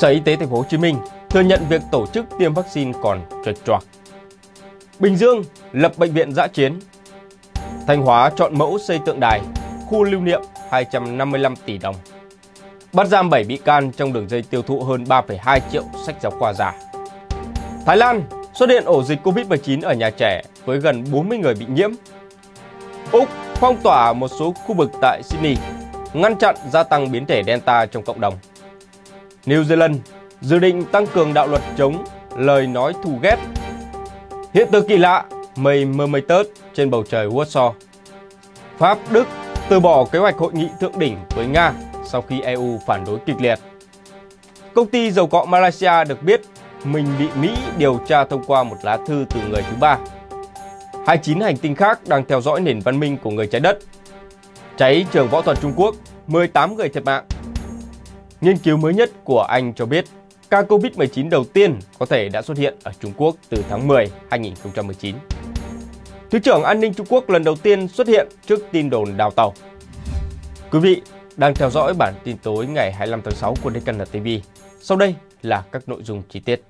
Sở Y tế Thành phố Hồ Chí Minh thừa nhận việc tổ chức tiêm vaccine còn trật choạc. Bình Dương lập bệnh viện giã chiến. Thanh Hóa chọn mẫu xây tượng đài, khu lưu niệm 255 tỷ đồng. Bắt giam 7 bị can trong đường dây tiêu thụ hơn 3,2 triệu sách giáo khoa giả. Thái Lan xuất hiện ổ dịch Covid-19 ở nhà trẻ với gần 40 người bị nhiễm. Úc phong tỏa một số khu vực tại Sydney, ngăn chặn gia tăng biến thể Delta trong cộng đồng. New Zealand dự định tăng cường đạo luật chống lời nói thù ghét. Hiện tượng kỳ lạ, mây mơ mây tớt trên bầu trời Warsaw. Pháp, Đức từ bỏ kế hoạch hội nghị thượng đỉnh với Nga sau khi EU phản đối kịch liệt. Công ty dầu cọ Malaysia được biết mình bị Mỹ điều tra thông qua một lá thư từ người thứ ba. 29 hành tinh khác đang theo dõi nền văn minh của người trái đất. Cháy trường võ thuật Trung Quốc, 18 người thiệt mạng Nghiên cứu mới nhất của Anh cho biết, ca COVID-19 đầu tiên có thể đã xuất hiện ở Trung Quốc từ tháng 10, 2019. Thứ trưởng an ninh Trung Quốc lần đầu tiên xuất hiện trước tin đồn đào tàu. Quý vị đang theo dõi bản tin tối ngày 25 tháng 6 của Deccan TV. Sau đây là các nội dung chi tiết.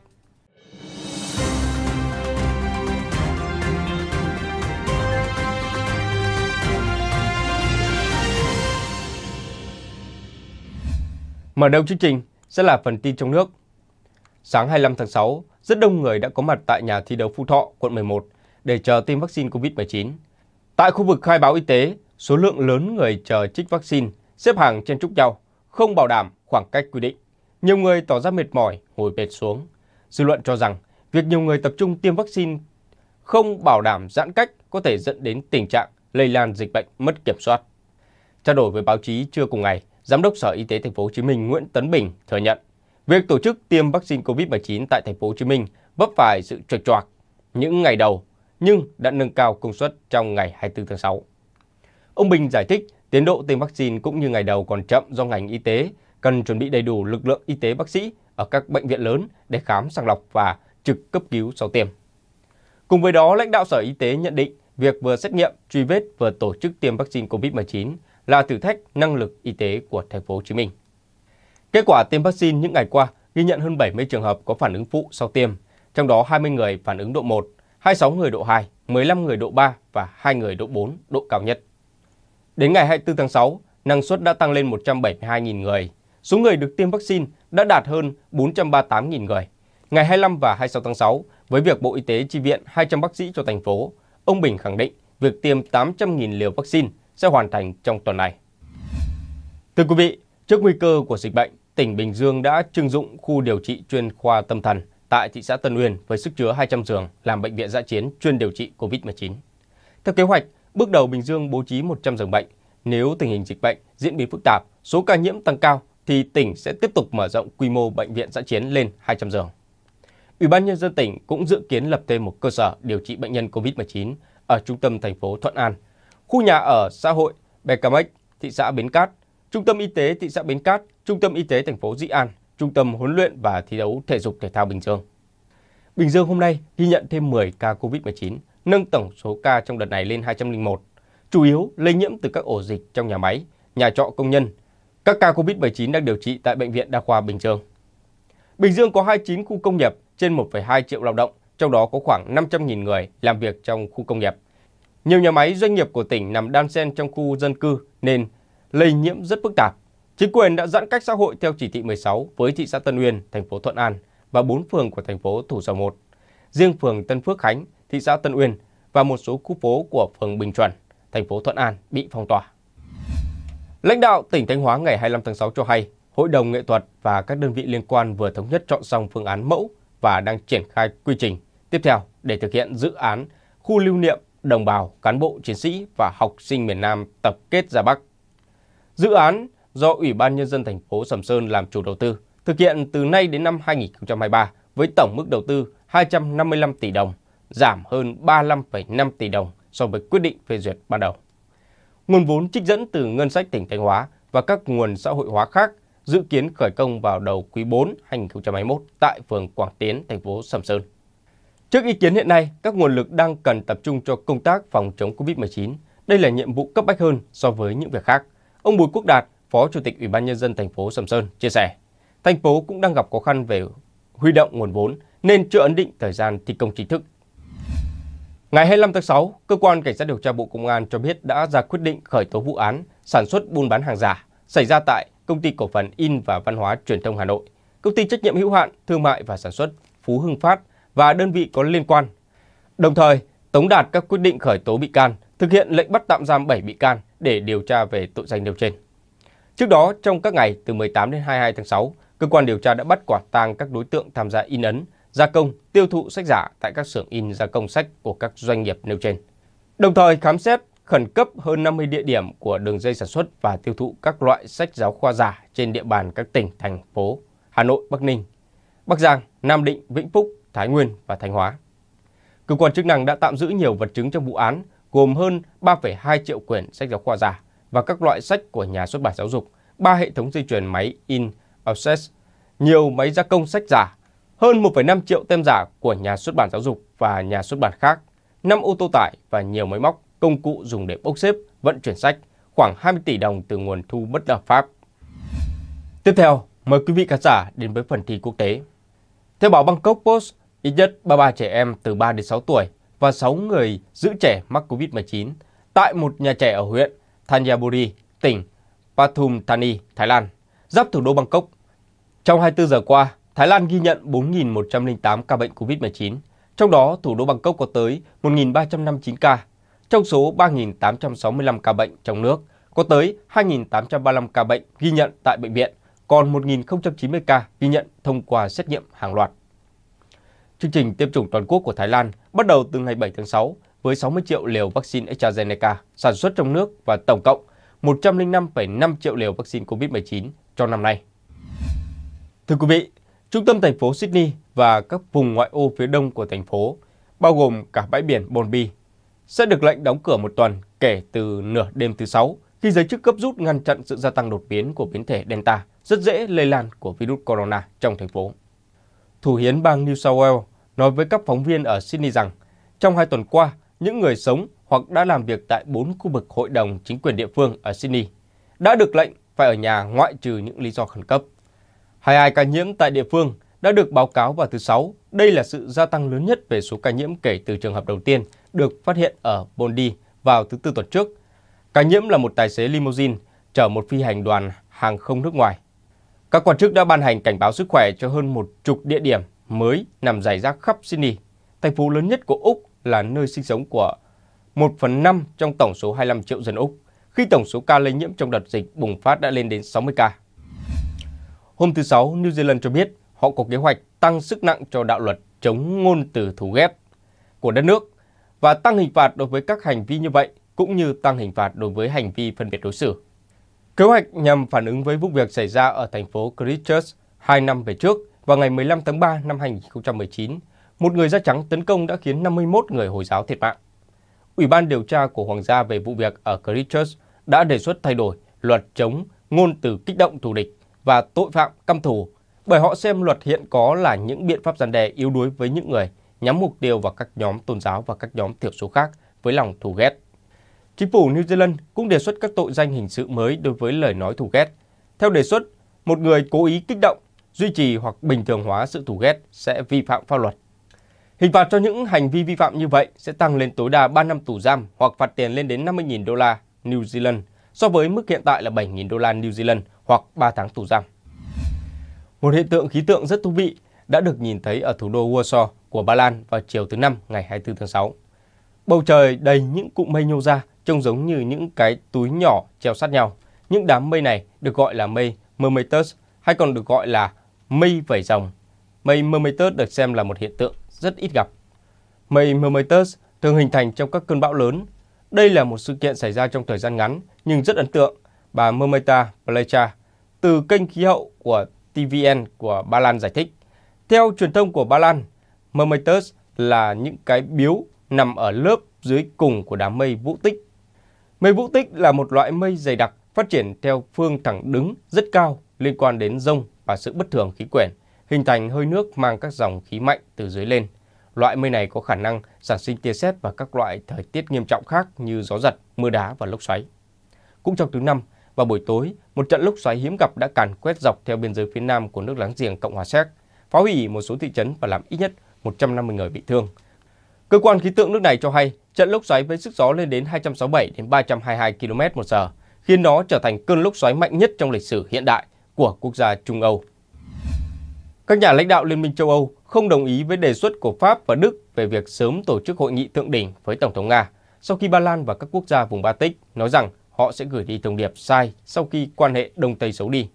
Mở đầu chương trình sẽ là phần tin trong nước. Sáng 25 tháng 6, rất đông người đã có mặt tại nhà thi đấu Phú Thọ, quận 11 để chờ tiêm vaccine COVID-19. Tại khu vực khai báo y tế, số lượng lớn người chờ trích vaccine xếp hàng trên trúc nhau, không bảo đảm khoảng cách quy định. Nhiều người tỏ ra mệt mỏi, ngồi bệt xuống. Dư luận cho rằng việc nhiều người tập trung tiêm vaccine không bảo đảm giãn cách có thể dẫn đến tình trạng lây lan dịch bệnh mất kiểm soát. Trao đổi với báo chí trưa cùng ngày, Giám đốc Sở Y tế Thành phố Hồ Chí Minh Nguyễn Tấn Bình thừa nhận việc tổ chức tiêm vaccine COVID-19 tại Thành phố Hồ Chí Minh vấp phải sự trượt trặc những ngày đầu nhưng đã nâng cao công suất trong ngày 24 tháng 6. Ông Bình giải thích tiến độ tiêm vaccine cũng như ngày đầu còn chậm do ngành y tế cần chuẩn bị đầy đủ lực lượng y tế bác sĩ ở các bệnh viện lớn để khám sàng lọc và trực cấp cứu sau tiêm. Cùng với đó, lãnh đạo Sở Y tế nhận định việc vừa xét nghiệm, truy vết vừa tổ chức tiêm vaccine COVID-19 là thử thách năng lực y tế của thành phố Hồ Chí Minh. Kết quả tiêm vaccine những ngày qua ghi nhận hơn 70 trường hợp có phản ứng phụ sau tiêm, trong đó 20 người phản ứng độ 1, 26 người độ 2, 15 người độ 3 và 2 người độ 4 độ cao nhất. Đến ngày 24 tháng 6, năng suất đã tăng lên 172.000 người. Số người được tiêm vaccine đã đạt hơn 438.000 người. Ngày 25 và 26 tháng 6, với việc Bộ Y tế chi viện 200 bác sĩ cho thành phố, ông Bình khẳng định việc tiêm 800.000 liều vaccine sẽ hoàn thành trong tuần này. Thưa quý vị, trước nguy cơ của dịch bệnh, tỉnh Bình Dương đã trưng dụng khu điều trị chuyên khoa tâm thần tại thị xã Tân Uyên với sức chứa 200 giường làm bệnh viện dã chiến chuyên điều trị COVID-19. Theo kế hoạch, bước đầu Bình Dương bố trí 100 giường bệnh. Nếu tình hình dịch bệnh diễn biến phức tạp, số ca nhiễm tăng cao thì tỉnh sẽ tiếp tục mở rộng quy mô bệnh viện dã chiến lên 200 giường. Ủy ban nhân dân tỉnh cũng dự kiến lập thêm một cơ sở điều trị bệnh nhân COVID-19 ở trung tâm thành phố Thuận An khu nhà ở xã hội Becamec, thị xã Bến Cát, trung tâm y tế thị xã Bến Cát, trung tâm y tế thành phố Dĩ An, trung tâm huấn luyện và thi đấu thể dục thể thao Bình Dương. Bình Dương hôm nay ghi nhận thêm 10 ca COVID-19, nâng tổng số ca trong đợt này lên 201, chủ yếu lây nhiễm từ các ổ dịch trong nhà máy, nhà trọ công nhân. Các ca COVID-19 đang điều trị tại Bệnh viện Đa khoa Bình Dương. Bình Dương có 29 khu công nghiệp trên 1,2 triệu lao động, trong đó có khoảng 500.000 người làm việc trong khu công nghiệp. Nhiều nhà máy doanh nghiệp của tỉnh nằm đan xen trong khu dân cư nên lây nhiễm rất phức tạp. Chính quyền đã giãn cách xã hội theo chỉ thị 16 với thị xã Tân Uyên, thành phố Thuận An và 4 phường của thành phố Thủ Dầu Một. Riêng phường Tân Phước Khánh, thị xã Tân Uyên và một số khu phố của phường Bình Chuẩn, thành phố Thuận An bị phong tỏa. Lãnh đạo tỉnh Thanh Hóa ngày 25 tháng 6 cho hay, Hội đồng nghệ thuật và các đơn vị liên quan vừa thống nhất chọn xong phương án mẫu và đang triển khai quy trình tiếp theo để thực hiện dự án khu lưu niệm đồng bào, cán bộ, chiến sĩ và học sinh miền Nam tập kết ra Bắc. Dự án do Ủy ban Nhân dân thành phố Sầm Sơn làm chủ đầu tư, thực hiện từ nay đến năm 2023 với tổng mức đầu tư 255 tỷ đồng, giảm hơn 35,5 tỷ đồng so với quyết định phê duyệt ban đầu. Nguồn vốn trích dẫn từ ngân sách tỉnh Thanh Hóa và các nguồn xã hội hóa khác dự kiến khởi công vào đầu quý 4 2021 tại phường Quảng Tiến, thành phố Sầm Sơn. Trước ý kiến hiện nay, các nguồn lực đang cần tập trung cho công tác phòng chống COVID-19. Đây là nhiệm vụ cấp bách hơn so với những việc khác. Ông Bùi Quốc Đạt, Phó Chủ tịch Ủy ban nhân dân thành phố Sầm Sơn chia sẻ, thành phố cũng đang gặp khó khăn về huy động nguồn vốn nên chưa ấn định thời gian thi công chính thức. Ngày 25 tháng 6, cơ quan cảnh sát điều tra Bộ Công an cho biết đã ra quyết định khởi tố vụ án sản xuất buôn bán hàng giả xảy ra tại công ty cổ phần In và Văn hóa Truyền thông Hà Nội, công ty trách nhiệm hữu hạn thương mại và sản xuất Phú Hưng Phát và đơn vị có liên quan. Đồng thời, tống đạt các quyết định khởi tố bị can, thực hiện lệnh bắt tạm giam 7 bị can để điều tra về tội danh nêu trên. Trước đó, trong các ngày từ 18 đến 22 tháng 6, cơ quan điều tra đã bắt quả tang các đối tượng tham gia in ấn, gia công, tiêu thụ sách giả tại các xưởng in gia công sách của các doanh nghiệp nêu trên. Đồng thời khám xét khẩn cấp hơn 50 địa điểm của đường dây sản xuất và tiêu thụ các loại sách giáo khoa giả trên địa bàn các tỉnh, thành phố Hà Nội, Bắc Ninh, Bắc Giang, Nam Định, Vĩnh Phúc, Thái Nguyên và Thanh Hóa. Cơ quan chức năng đã tạm giữ nhiều vật chứng trong vụ án, gồm hơn 3,2 triệu quyển sách giáo khoa giả và các loại sách của nhà xuất bản giáo dục, ba hệ thống dây chuyền máy in, offset, nhiều máy gia công sách giả, hơn 1,5 triệu tem giả của nhà xuất bản giáo dục và nhà xuất bản khác, 5 ô tô tải và nhiều máy móc, công cụ dùng để bốc xếp, vận chuyển sách, khoảng 20 tỷ đồng từ nguồn thu bất hợp pháp. Tiếp theo, mời quý vị khán giả đến với phần thi quốc tế. Theo báo Bangkok Post, ít nhất 33 trẻ em từ 3 đến 6 tuổi và 6 người giữ trẻ mắc COVID-19 tại một nhà trẻ ở huyện Thanjaburi, tỉnh Pathum Thani, Thái Lan, giáp thủ đô Bangkok. Trong 24 giờ qua, Thái Lan ghi nhận 4.108 ca bệnh COVID-19, trong đó thủ đô Bangkok có tới 1.359 ca. Trong số 3.865 ca bệnh trong nước, có tới 2.835 ca bệnh ghi nhận tại bệnh viện còn 1.090 ca ghi nhận thông qua xét nghiệm hàng loạt. Chương trình tiêm chủng toàn quốc của Thái Lan bắt đầu từ ngày 7 tháng 6 với 60 triệu liều vaccine AstraZeneca sản xuất trong nước và tổng cộng 105,5 triệu liều vaccine COVID-19 trong năm nay. Thưa quý vị, trung tâm thành phố Sydney và các vùng ngoại ô phía đông của thành phố, bao gồm cả bãi biển Bonby, sẽ được lệnh đóng cửa một tuần kể từ nửa đêm thứ Sáu khi giới chức cấp rút ngăn chặn sự gia tăng đột biến của biến thể Delta rất dễ lây lan của virus corona trong thành phố. Thủ hiến bang New South Wales nói với các phóng viên ở Sydney rằng trong hai tuần qua, những người sống hoặc đã làm việc tại bốn khu vực hội đồng chính quyền địa phương ở Sydney đã được lệnh phải ở nhà ngoại trừ những lý do khẩn cấp. 22 ca nhiễm tại địa phương đã được báo cáo vào thứ Sáu. Đây là sự gia tăng lớn nhất về số ca nhiễm kể từ trường hợp đầu tiên được phát hiện ở Bondi vào thứ Tư tuần trước. Ca nhiễm là một tài xế limousine chở một phi hành đoàn hàng không nước ngoài các quan chức đã ban hành cảnh báo sức khỏe cho hơn một chục địa điểm mới nằm rải rác khắp Sydney, thành phố lớn nhất của Úc là nơi sinh sống của 1 phần 5 trong tổng số 25 triệu dân Úc, khi tổng số ca lây nhiễm trong đợt dịch bùng phát đã lên đến 60 ca. Hôm thứ Sáu, New Zealand cho biết họ có kế hoạch tăng sức nặng cho đạo luật chống ngôn từ thù ghét của đất nước và tăng hình phạt đối với các hành vi như vậy, cũng như tăng hình phạt đối với hành vi phân biệt đối xử. Kế hoạch nhằm phản ứng với vụ việc xảy ra ở thành phố Christchurch hai năm về trước vào ngày 15 tháng 3 năm 2019, một người da trắng tấn công đã khiến 51 người Hồi giáo thiệt mạng. Ủy ban điều tra của Hoàng gia về vụ việc ở Christchurch đã đề xuất thay đổi luật chống ngôn từ kích động thù địch và tội phạm căm thù bởi họ xem luật hiện có là những biện pháp gian đe yếu đuối với những người nhắm mục tiêu vào các nhóm tôn giáo và các nhóm thiểu số khác với lòng thù ghét. Chính phủ New Zealand cũng đề xuất các tội danh hình sự mới đối với lời nói thù ghét. Theo đề xuất, một người cố ý kích động, duy trì hoặc bình thường hóa sự thù ghét sẽ vi phạm pháp luật. Hình phạt cho những hành vi vi phạm như vậy sẽ tăng lên tối đa 3 năm tù giam hoặc phạt tiền lên đến 50.000 đô la New Zealand so với mức hiện tại là 7.000 đô la New Zealand hoặc 3 tháng tù giam. Một hiện tượng khí tượng rất thú vị đã được nhìn thấy ở thủ đô Warsaw của Ba Lan vào chiều thứ Năm ngày 24 tháng 6. Bầu trời đầy những cụm mây nhô ra, trông giống như những cái túi nhỏ treo sát nhau. Những đám mây này được gọi là mây Mermaidus hay còn được gọi là mây vẩy rồng. Mây Mermaidus được xem là một hiện tượng rất ít gặp. Mây Mermaidus thường hình thành trong các cơn bão lớn. Đây là một sự kiện xảy ra trong thời gian ngắn nhưng rất ấn tượng. Bà Mermeta Plecha từ kênh khí hậu của TVN của Ba Lan giải thích. Theo truyền thông của Ba Lan, Mermaidus là những cái biếu nằm ở lớp dưới cùng của đám mây vũ tích. Mây vũ tích là một loại mây dày đặc phát triển theo phương thẳng đứng rất cao liên quan đến rông và sự bất thường khí quyển, hình thành hơi nước mang các dòng khí mạnh từ dưới lên. Loại mây này có khả năng sản sinh tia sét và các loại thời tiết nghiêm trọng khác như gió giật, mưa đá và lốc xoáy. Cũng trong thứ năm, vào buổi tối, một trận lốc xoáy hiếm gặp đã càn quét dọc theo biên giới phía nam của nước láng giềng Cộng hòa Séc, phá hủy một số thị trấn và làm ít nhất 150 người bị thương. Cơ quan khí tượng nước này cho hay trận lốc xoáy với sức gió lên đến 267 đến 322 km/h, khiến nó trở thành cơn lốc xoáy mạnh nhất trong lịch sử hiện đại của quốc gia Trung Âu. Các nhà lãnh đạo Liên minh châu Âu không đồng ý với đề xuất của Pháp và Đức về việc sớm tổ chức hội nghị thượng đỉnh với Tổng thống Nga sau khi Ba Lan và các quốc gia vùng Baltic nói rằng họ sẽ gửi đi thông điệp sai sau khi quan hệ Đông Tây xấu đi.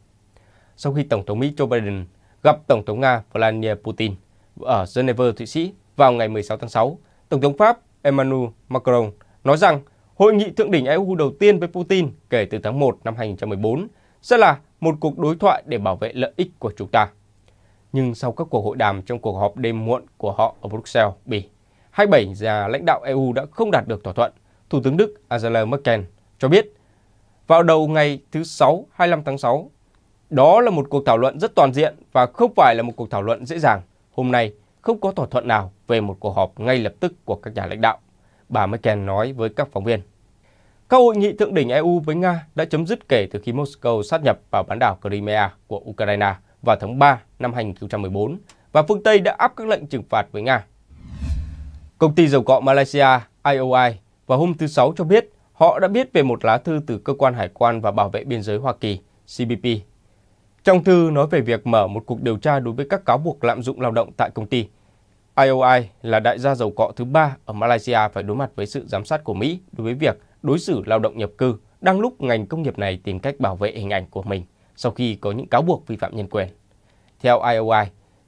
Sau khi Tổng thống Mỹ Joe Biden gặp Tổng thống Nga Vladimir Putin ở Geneva, Thụy Sĩ vào ngày 16 tháng 6, Tổng thống Pháp Emmanuel Macron nói rằng hội nghị thượng đỉnh EU đầu tiên với Putin kể từ tháng 1 năm 2014 sẽ là một cuộc đối thoại để bảo vệ lợi ích của chúng ta. Nhưng sau các cuộc hội đàm trong cuộc họp đêm muộn của họ ở Bruxelles, Bỉ, 27 nhà lãnh đạo EU đã không đạt được thỏa thuận, Thủ tướng Đức Angela Merkel cho biết vào đầu ngày thứ Sáu 25 tháng 6. Đó là một cuộc thảo luận rất toàn diện và không phải là một cuộc thảo luận dễ dàng. Hôm nay, không có thỏa thuận nào về một cuộc họp ngay lập tức của các nhà lãnh đạo, bà Merkel nói với các phóng viên. Các hội nghị thượng đỉnh EU với Nga đã chấm dứt kể từ khi Moscow sát nhập vào bán đảo Crimea của Ukraine vào tháng 3 năm 2014 và phương Tây đã áp các lệnh trừng phạt với Nga. Công ty dầu cọ Malaysia IOI vào hôm thứ Sáu cho biết họ đã biết về một lá thư từ Cơ quan Hải quan và Bảo vệ Biên giới Hoa Kỳ CBP trong thư nói về việc mở một cuộc điều tra đối với các cáo buộc lạm dụng lao động tại công ty. IOI là đại gia dầu cọ thứ ba ở Malaysia phải đối mặt với sự giám sát của Mỹ đối với việc đối xử lao động nhập cư, đang lúc ngành công nghiệp này tìm cách bảo vệ hình ảnh của mình sau khi có những cáo buộc vi phạm nhân quyền. Theo IOI,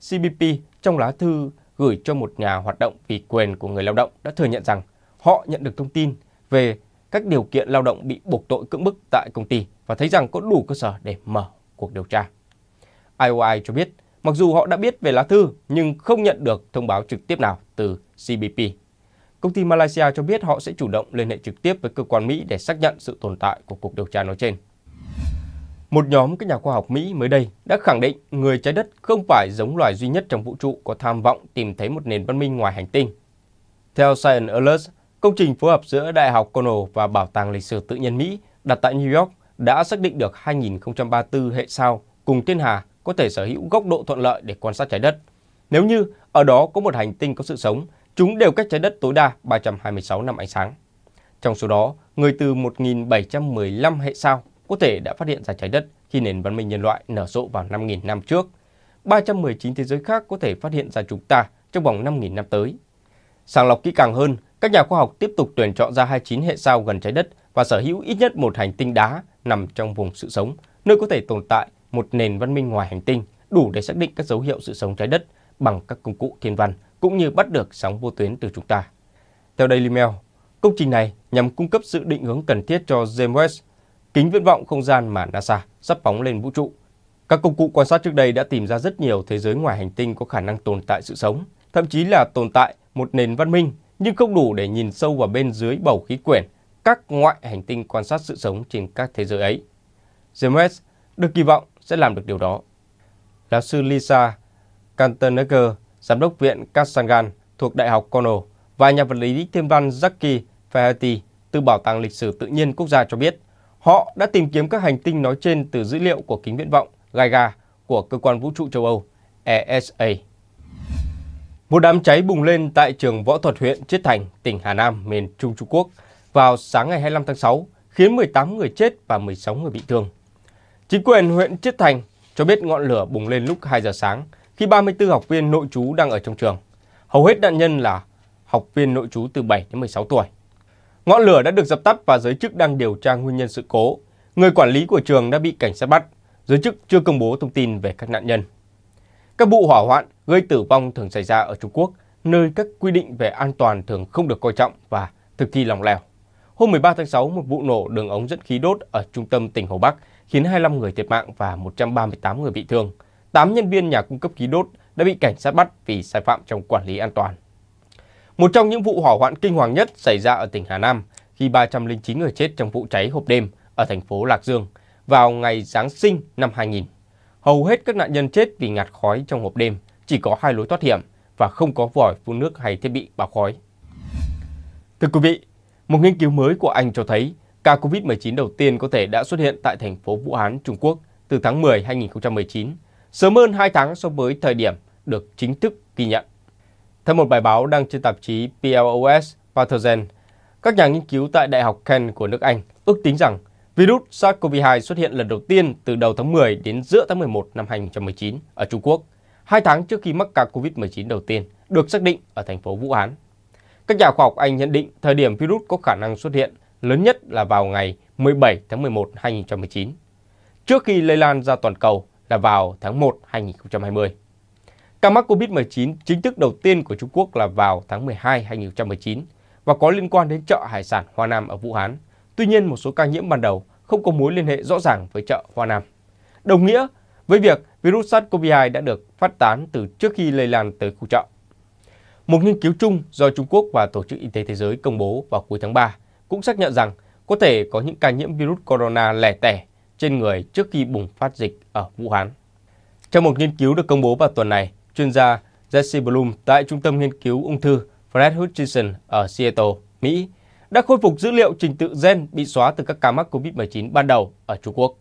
CBP trong lá thư gửi cho một nhà hoạt động vì quyền của người lao động đã thừa nhận rằng họ nhận được thông tin về các điều kiện lao động bị buộc tội cưỡng bức tại công ty và thấy rằng có đủ cơ sở để mở cuộc điều tra. IOI cho biết, mặc dù họ đã biết về lá thư nhưng không nhận được thông báo trực tiếp nào từ CBP. Công ty Malaysia cho biết họ sẽ chủ động liên hệ trực tiếp với cơ quan Mỹ để xác nhận sự tồn tại của cuộc điều tra nói trên. Một nhóm các nhà khoa học Mỹ mới đây đã khẳng định người trái đất không phải giống loài duy nhất trong vũ trụ có tham vọng tìm thấy một nền văn minh ngoài hành tinh. Theo Science Alert, công trình phối hợp giữa Đại học Cornell và Bảo tàng Lịch sử Tự nhiên Mỹ đặt tại New York đã xác định được 2034 hệ sao cùng thiên hà có thể sở hữu góc độ thuận lợi để quan sát trái đất. Nếu như ở đó có một hành tinh có sự sống, chúng đều cách trái đất tối đa 326 năm ánh sáng. Trong số đó, người từ 1715 hệ sao có thể đã phát hiện ra trái đất khi nền văn minh nhân loại nở rộ vào 5.000 năm trước. 319 thế giới khác có thể phát hiện ra chúng ta trong vòng 5.000 năm tới. Sàng lọc kỹ càng hơn, các nhà khoa học tiếp tục tuyển chọn ra 29 hệ sao gần trái đất và sở hữu ít nhất một hành tinh đá nằm trong vùng sự sống, nơi có thể tồn tại một nền văn minh ngoài hành tinh đủ để xác định các dấu hiệu sự sống trái đất bằng các công cụ thiên văn cũng như bắt được sóng vô tuyến từ chúng ta. Theo Daily Mail, công trình này nhằm cung cấp sự định hướng cần thiết cho James Webb, kính viễn vọng không gian mà NASA sắp phóng lên vũ trụ. Các công cụ quan sát trước đây đã tìm ra rất nhiều thế giới ngoài hành tinh có khả năng tồn tại sự sống, thậm chí là tồn tại một nền văn minh nhưng không đủ để nhìn sâu vào bên dưới bầu khí quyển các ngoại hành tinh quan sát sự sống trên các thế giới ấy. James được kỳ vọng sẽ làm được điều đó. Giáo sư Lisa Kantenecker, giám đốc viện Kasangan thuộc Đại học Cornell và nhà vật lý thiên văn Jackie Faherty từ Bảo tàng Lịch sử Tự nhiên Quốc gia cho biết, họ đã tìm kiếm các hành tinh nói trên từ dữ liệu của kính viễn vọng Gaia của Cơ quan Vũ trụ châu Âu ESA. Một đám cháy bùng lên tại trường võ thuật huyện Chiết Thành, tỉnh Hà Nam, miền Trung Trung Quốc – vào sáng ngày 25 tháng 6, khiến 18 người chết và 16 người bị thương. Chính quyền huyện Chiết Thành cho biết ngọn lửa bùng lên lúc 2 giờ sáng khi 34 học viên nội trú đang ở trong trường. Hầu hết nạn nhân là học viên nội trú từ 7 đến 16 tuổi. Ngọn lửa đã được dập tắt và giới chức đang điều tra nguyên nhân sự cố. Người quản lý của trường đã bị cảnh sát bắt. Giới chức chưa công bố thông tin về các nạn nhân. Các vụ hỏa hoạn gây tử vong thường xảy ra ở Trung Quốc, nơi các quy định về an toàn thường không được coi trọng và thực thi lòng lèo. Hôm 13 tháng 6, một vụ nổ đường ống dẫn khí đốt ở trung tâm tỉnh Hồ Bắc khiến 25 người thiệt mạng và 138 người bị thương. 8 nhân viên nhà cung cấp khí đốt đã bị cảnh sát bắt vì sai phạm trong quản lý an toàn. Một trong những vụ hỏa hoạn kinh hoàng nhất xảy ra ở tỉnh Hà Nam khi 309 người chết trong vụ cháy hộp đêm ở thành phố Lạc Dương vào ngày Giáng sinh năm 2000. Hầu hết các nạn nhân chết vì ngạt khói trong hộp đêm, chỉ có hai lối thoát hiểm và không có vòi phun nước hay thiết bị báo khói. Thưa quý vị, một nghiên cứu mới của Anh cho thấy ca COVID-19 đầu tiên có thể đã xuất hiện tại thành phố Vũ Hán, Trung Quốc từ tháng 10 2019, sớm hơn 2 tháng so với thời điểm được chính thức ghi nhận. Theo một bài báo đăng trên tạp chí PLOS Pathogen, các nhà nghiên cứu tại Đại học Kent của nước Anh ước tính rằng virus SARS-CoV-2 xuất hiện lần đầu tiên từ đầu tháng 10 đến giữa tháng 11 năm 2019 ở Trung Quốc, 2 tháng trước khi mắc ca COVID-19 đầu tiên được xác định ở thành phố Vũ Hán, các nhà khoa học Anh nhận định thời điểm virus có khả năng xuất hiện lớn nhất là vào ngày 17 tháng 11 2019, trước khi lây lan ra toàn cầu là vào tháng 1 2020. Ca mắc COVID-19 chính thức đầu tiên của Trung Quốc là vào tháng 12 2019 và có liên quan đến chợ hải sản Hoa Nam ở Vũ Hán. Tuy nhiên, một số ca nhiễm ban đầu không có mối liên hệ rõ ràng với chợ Hoa Nam. Đồng nghĩa với việc virus SARS-CoV-2 đã được phát tán từ trước khi lây lan tới khu chợ. Một nghiên cứu chung do Trung Quốc và Tổ chức Y tế Thế giới công bố vào cuối tháng 3 cũng xác nhận rằng có thể có những ca nhiễm virus corona lẻ tẻ trên người trước khi bùng phát dịch ở Vũ Hán. Trong một nghiên cứu được công bố vào tuần này, chuyên gia Jesse Bloom tại Trung tâm Nghiên cứu Ung thư Fred Hutchinson ở Seattle, Mỹ đã khôi phục dữ liệu trình tự gen bị xóa từ các ca mắc COVID-19 ban đầu ở Trung Quốc.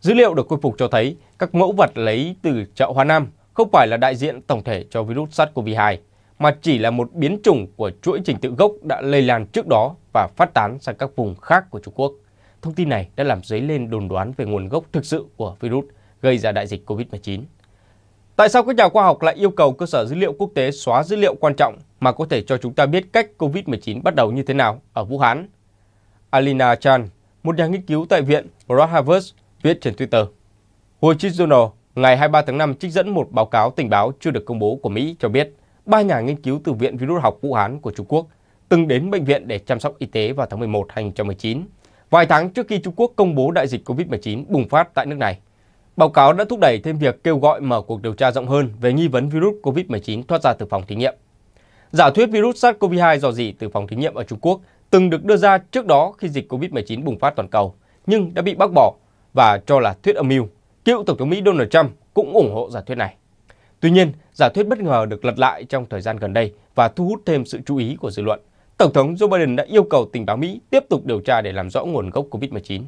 Dữ liệu được khôi phục cho thấy các mẫu vật lấy từ chợ Hoa Nam không phải là đại diện tổng thể cho virus SARS-CoV-2 mà chỉ là một biến chủng của chuỗi trình tự gốc đã lây lan trước đó và phát tán sang các vùng khác của Trung Quốc. Thông tin này đã làm dấy lên đồn đoán về nguồn gốc thực sự của virus gây ra đại dịch COVID-19. Tại sao các nhà khoa học lại yêu cầu cơ sở dữ liệu quốc tế xóa dữ liệu quan trọng mà có thể cho chúng ta biết cách COVID-19 bắt đầu như thế nào ở Vũ Hán? Alina Chan, một nhà nghiên cứu tại Viện Broad Harvard, viết trên Twitter. Wall Street Journal ngày 23 tháng 5 trích dẫn một báo cáo tình báo chưa được công bố của Mỹ cho biết ba nhà nghiên cứu từ Viện Virus học Vũ Hán của Trung Quốc từng đến bệnh viện để chăm sóc y tế vào tháng 11 2019, vài tháng trước khi Trung Quốc công bố đại dịch COVID-19 bùng phát tại nước này. Báo cáo đã thúc đẩy thêm việc kêu gọi mở cuộc điều tra rộng hơn về nghi vấn virus COVID-19 thoát ra từ phòng thí nghiệm. Giả thuyết virus SARS-CoV-2 dò dỉ từ phòng thí nghiệm ở Trung Quốc từng được đưa ra trước đó khi dịch COVID-19 bùng phát toàn cầu, nhưng đã bị bác bỏ và cho là thuyết âm mưu. Cựu Tổng thống Mỹ Donald Trump cũng ủng hộ giả thuyết này. Tuy nhiên, giả thuyết bất ngờ được lật lại trong thời gian gần đây và thu hút thêm sự chú ý của dư luận. Tổng thống Joe Biden đã yêu cầu tình báo Mỹ tiếp tục điều tra để làm rõ nguồn gốc COVID-19.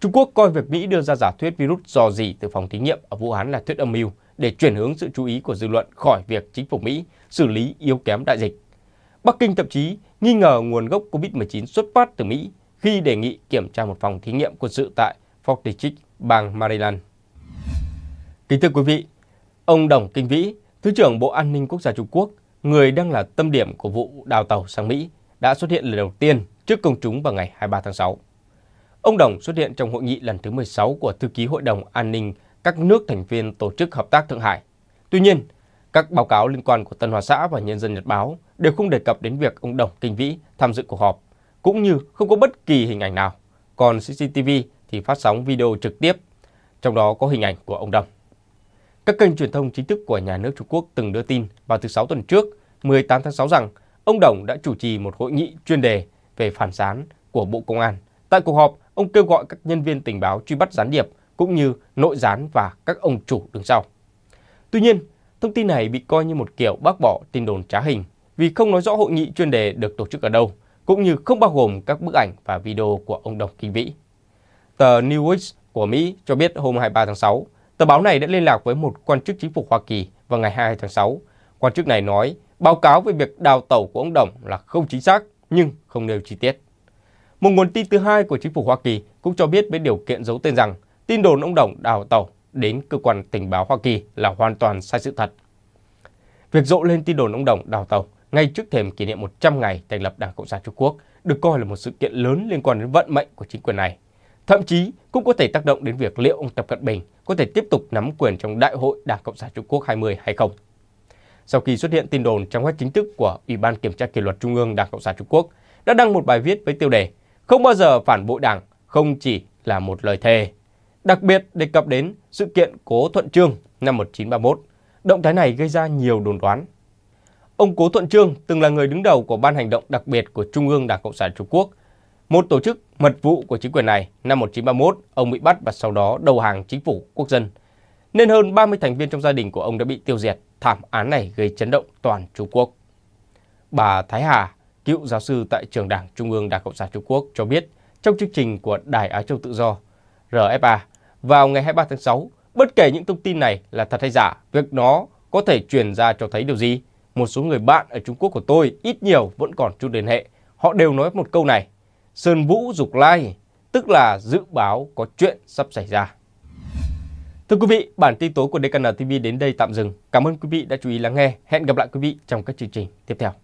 Trung Quốc coi việc Mỹ đưa ra giả thuyết virus dò dỉ từ phòng thí nghiệm ở Vũ Hán là thuyết âm mưu để chuyển hướng sự chú ý của dư luận khỏi việc chính phủ Mỹ xử lý yếu kém đại dịch. Bắc Kinh thậm chí nghi ngờ nguồn gốc COVID-19 xuất phát từ Mỹ khi đề nghị kiểm tra một phòng thí nghiệm quân sự tại Fort Dix, bang Maryland. Kính thưa quý vị, Ông Đồng Kinh Vĩ, Thứ trưởng Bộ An ninh Quốc gia Trung Quốc, người đang là tâm điểm của vụ đào tàu sang Mỹ, đã xuất hiện lần đầu tiên trước công chúng vào ngày 23 tháng 6. Ông Đồng xuất hiện trong hội nghị lần thứ 16 của Thư ký Hội đồng An ninh các nước thành viên Tổ chức Hợp tác Thượng Hải. Tuy nhiên, các báo cáo liên quan của Tân Hoa Xã và Nhân dân Nhật Báo đều không đề cập đến việc ông Đồng Kinh Vĩ tham dự cuộc họp, cũng như không có bất kỳ hình ảnh nào. Còn CCTV thì phát sóng video trực tiếp, trong đó có hình ảnh của ông Đồng. Các kênh truyền thông chính thức của nhà nước Trung Quốc từng đưa tin vào thứ Sáu tuần trước, 18 tháng 6 rằng ông Đồng đã chủ trì một hội nghị chuyên đề về phản gián của Bộ Công an. Tại cuộc họp, ông kêu gọi các nhân viên tình báo truy bắt gián điệp cũng như nội gián và các ông chủ đứng sau. Tuy nhiên, thông tin này bị coi như một kiểu bác bỏ tin đồn trá hình vì không nói rõ hội nghị chuyên đề được tổ chức ở đâu, cũng như không bao gồm các bức ảnh và video của ông Đồng Kinh Vĩ. Tờ Newsweek của Mỹ cho biết hôm 23 tháng 6, Tờ báo này đã liên lạc với một quan chức chính phủ Hoa Kỳ vào ngày 22 tháng 6. Quan chức này nói báo cáo về việc đào tẩu của ông Đồng là không chính xác nhưng không nêu chi tiết. Một nguồn tin thứ hai của chính phủ Hoa Kỳ cũng cho biết với điều kiện giấu tên rằng tin đồn ông Đồng đào tẩu đến cơ quan tình báo Hoa Kỳ là hoàn toàn sai sự thật. Việc rộ lên tin đồn ông Đồng đào tàu ngay trước thềm kỷ niệm 100 ngày thành lập Đảng Cộng sản Trung Quốc được coi là một sự kiện lớn liên quan đến vận mệnh của chính quyền này. Thậm chí cũng có thể tác động đến việc liệu ông Tập Cận Bình có thể tiếp tục nắm quyền trong Đại hội Đảng Cộng sản Trung Quốc 20 hay không. Sau khi xuất hiện tin đồn trong các chính thức của Ủy ban Kiểm tra Kỷ luật Trung ương Đảng Cộng sản Trung Quốc đã đăng một bài viết với tiêu đề Không bao giờ phản bội Đảng không chỉ là một lời thề. Đặc biệt đề cập đến sự kiện Cố Thuận Trương năm 1931. Động thái này gây ra nhiều đồn đoán. Ông Cố Thuận Trương từng là người đứng đầu của Ban hành động đặc biệt của Trung ương Đảng Cộng sản Trung Quốc – một tổ chức mật vụ của chính quyền này. Năm 1931, ông bị bắt và sau đó đầu hàng chính phủ quốc dân. Nên hơn 30 thành viên trong gia đình của ông đã bị tiêu diệt. Thảm án này gây chấn động toàn Trung Quốc. Bà Thái Hà, cựu giáo sư tại trường Đảng Trung ương Đảng Cộng sản Trung Quốc cho biết trong chương trình của Đài Á Châu Tự Do RFA vào ngày 23 tháng 6, bất kể những thông tin này là thật hay giả, việc nó có thể truyền ra cho thấy điều gì? Một số người bạn ở Trung Quốc của tôi ít nhiều vẫn còn chút liên hệ. Họ đều nói một câu này, Sơn Vũ Dục Lai, tức là dự báo có chuyện sắp xảy ra. Thưa quý vị, bản tin tối của DKN TV đến đây tạm dừng. Cảm ơn quý vị đã chú ý lắng nghe. Hẹn gặp lại quý vị trong các chương trình tiếp theo.